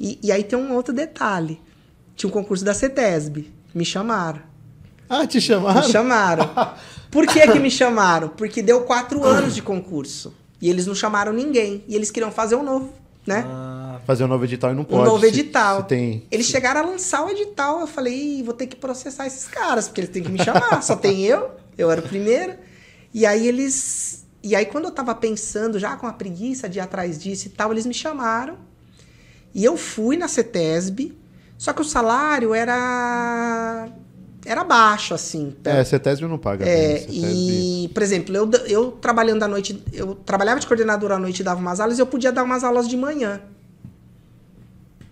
E, e aí tem um outro detalhe. Tinha um concurso da CETESB. Me chamaram. Ah, te chamaram? Me chamaram. Por que, que me chamaram? Porque deu quatro anos de concurso. E eles não chamaram ninguém. E eles queriam fazer um novo, né? Ah, fazer um novo edital e não pode. Um novo edital. Se, se tem... Eles chegaram a lançar o edital. Eu falei, vou ter que processar esses caras, porque eles têm que me chamar. Só tem eu, eu era o primeiro. E aí eles. E aí, quando eu tava pensando, já com a preguiça de ir atrás disso e tal, eles me chamaram. E eu fui na CETESB, só que o salário era era baixo, assim. Tá? É, CETESB não paga. É, bem, e, por exemplo, eu, eu trabalhando à noite, eu trabalhava de coordenadora à noite e dava umas aulas, eu podia dar umas aulas de manhã.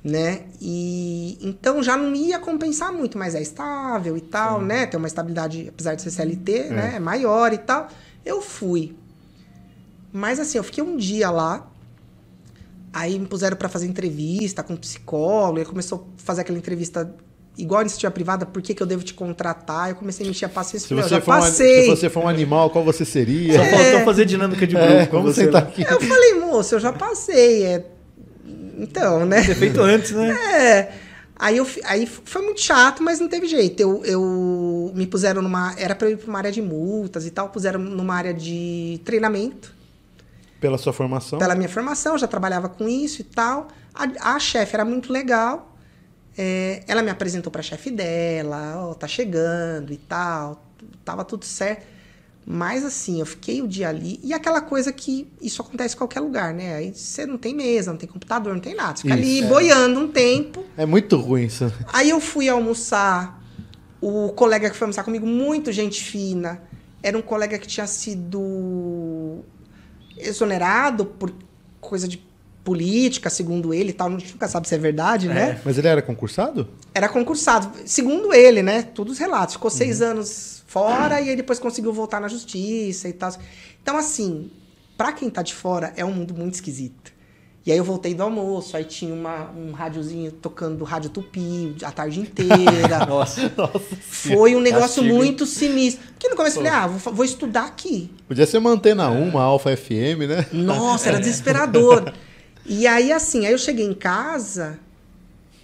Né? E então já não ia compensar muito, mas é estável e tal, Sim. né? Tem uma estabilidade, apesar de ser CLT, é. né? É maior e tal. Eu fui. Mas assim, eu fiquei um dia lá, Aí me puseram para fazer entrevista com um psicólogo, e começou a fazer aquela entrevista igual a iniciativa privada, por que, que eu devo te contratar? Eu comecei a mexer a paciência. Se você, eu for passei. Um, se você for um animal, qual você seria? Só faltou fazer dinâmica de é, grupo. É, como você tá aqui. Eu falei, moço, eu já passei. É... Então, né? Ter feito antes, né? É. Aí, eu, aí foi muito chato, mas não teve jeito. Eu, eu me puseram numa. Era para eu ir para uma área de multas e tal, puseram numa área de treinamento. Pela sua formação? Pela minha formação, já trabalhava com isso e tal. A, a chefe era muito legal. É, ela me apresentou para a chefe dela, oh, tá chegando e tal, tava tudo certo. Mas assim, eu fiquei o dia ali e aquela coisa que isso acontece em qualquer lugar, né? Aí você não tem mesa, não tem computador, não tem nada. Você fica isso, ali é. boiando um tempo. É muito ruim isso. Aí eu fui almoçar. O colega que foi almoçar comigo, muito gente fina, era um colega que tinha sido exonerado por coisa de política, segundo ele e tal. A gente nunca sabe se é verdade, né? é. né? Mas ele era concursado? Era concursado, segundo ele, né? Todos os relatos. Ficou uhum. seis anos fora e aí depois conseguiu voltar na justiça e tal. Então, assim, para quem tá de fora, é um mundo muito esquisito. E aí eu voltei do almoço, aí tinha uma, um rádiozinho tocando do Rádio Tupi a tarde inteira. nossa, nossa. Foi um negócio castigo. muito sinistro no começo eu falei, ah, vou, vou, estudar aqui. Podia ser Mantena 1, é. uma Alfa FM, né? Nossa, era é. desesperador. e aí, assim, aí eu cheguei em casa,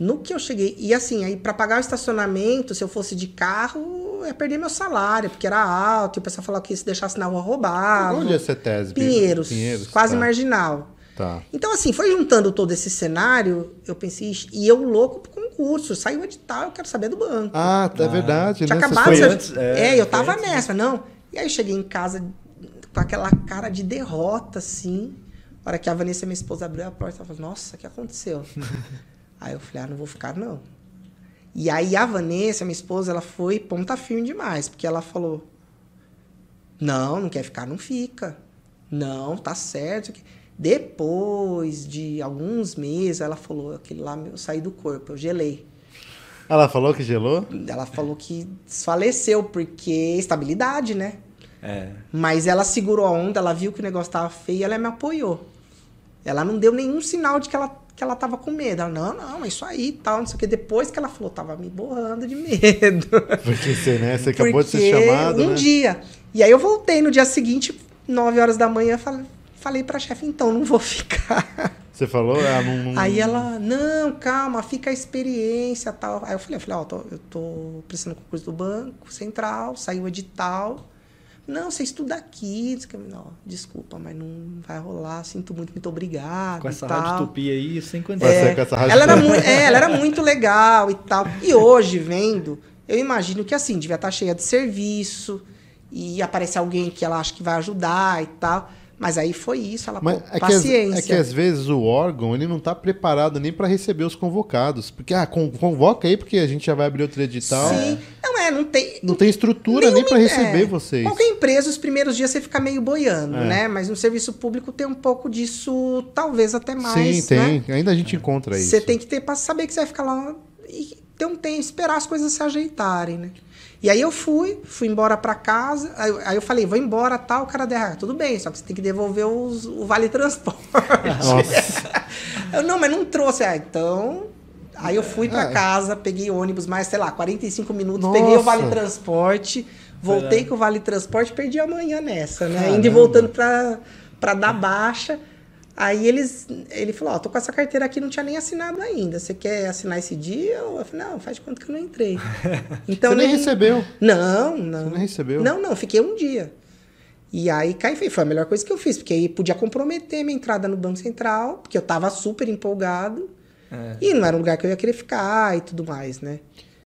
no que eu cheguei. E assim, aí para pagar o estacionamento, se eu fosse de carro, ia perder meu salário, porque era alto, e o pessoal falava que se deixasse na rua roubava. Onde é ser tese? Pinheiros, Pinheiros quase tá. marginal. Tá. Então, assim, foi juntando todo esse cenário, eu pensei, e eu louco com curso, saiu um edital, eu quero saber do banco. Ah, tá ah. verdade. Tinha né? acabado. Foi antes, é, é, eu tava antes. Né? nessa, não. E aí eu cheguei em casa com aquela cara de derrota, assim. Na hora que a Vanessa, minha esposa, abriu a porta, e falou, nossa, o que aconteceu? aí eu falei, ah, não vou ficar, não. E aí a Vanessa, minha esposa, ela foi ponta firme demais, porque ela falou, não, não quer ficar, não fica. Não, tá certo. Depois de alguns meses, ela falou: aquele lá eu saí do corpo, eu gelei. Ela falou que gelou? Ela falou que desfaleceu, porque estabilidade, né? É. Mas ela segurou a onda, ela viu que o negócio tava feio e ela me apoiou. Ela não deu nenhum sinal de que ela, que ela tava com medo. Ela, não, não, é isso aí tal, não sei o que. Depois que ela falou, tava me borrando de medo. Porque você, né? Você acabou porque de ser chamado. Um né? dia. E aí eu voltei no dia seguinte, 9 horas da manhã, falei, Falei para a chefe, então, não vou ficar. Você falou? Ah, não, não... Aí ela, não, calma, fica a experiência tal. Aí eu falei, eu falei, ó, oh, eu tô precisando do concurso do Banco Central, saiu o edital. Não, você estuda aqui. Não, desculpa, mas não vai rolar. Sinto muito, muito obrigado. Com essa tupi aí, sem é, condição. É, essa, ela, é, ela era muito legal e tal. E hoje, vendo, eu imagino que assim, devia estar tá cheia de serviço e aparecer alguém que ela acha que vai ajudar e tal. Mas aí foi isso, ela Mas pô, é paciência. Que, as, é que às vezes o órgão ele não está preparado nem para receber os convocados. Porque, ah, convoca aí, porque a gente já vai abrir outro edital. Sim, não é, não tem. Não tem estrutura nem para receber é, vocês. Qualquer empresa, os primeiros dias você fica meio boiando, é. né? Mas no serviço público tem um pouco disso, talvez até mais. Sim, né? tem. Né? Ainda a gente encontra isso. Você tem que ter para saber que você vai ficar lá e ter um tempo, esperar as coisas se ajeitarem, né? E aí eu fui, fui embora para casa, aí, aí, eu falei, vou embora, tal, tá, o cara der, tudo bem, só que você tem que devolver os, o vale transporte. Nossa. eu, não, mas não trouxe. Ah, então Aí eu fui para é. casa, peguei ônibus mais, sei lá, 45 minutos, Nossa. peguei o Vale Transporte, voltei com o Vale Transporte, perdi a manhã nessa, né? Caramba. Indo e voltando para dar baixa. Aí eles, ele falou, ó, oh, tô com essa carteira aqui, não tinha nem assinado ainda. Você quer assinar esse dia? Eu falei, não, faz de conta que eu não entrei. Então, Você nem, nem recebeu? Não, não. Você nem recebeu? Não, não, fiquei um dia. E aí caí, foi a melhor coisa que eu fiz, porque aí podia comprometer minha entrada no Banco Central, porque eu tava super empolgado. É. E não era um lugar que eu ia querer ficar e tudo mais, né?